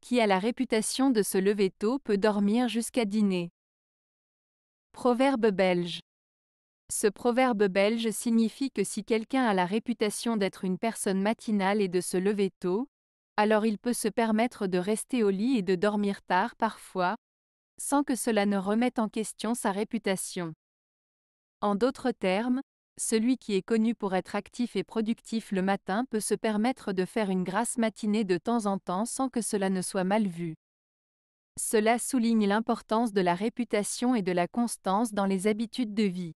qui a la réputation de se lever tôt peut dormir jusqu'à dîner. Proverbe belge. Ce proverbe belge signifie que si quelqu'un a la réputation d'être une personne matinale et de se lever tôt, alors il peut se permettre de rester au lit et de dormir tard parfois, sans que cela ne remette en question sa réputation. En d'autres termes, celui qui est connu pour être actif et productif le matin peut se permettre de faire une grasse matinée de temps en temps sans que cela ne soit mal vu. Cela souligne l'importance de la réputation et de la constance dans les habitudes de vie.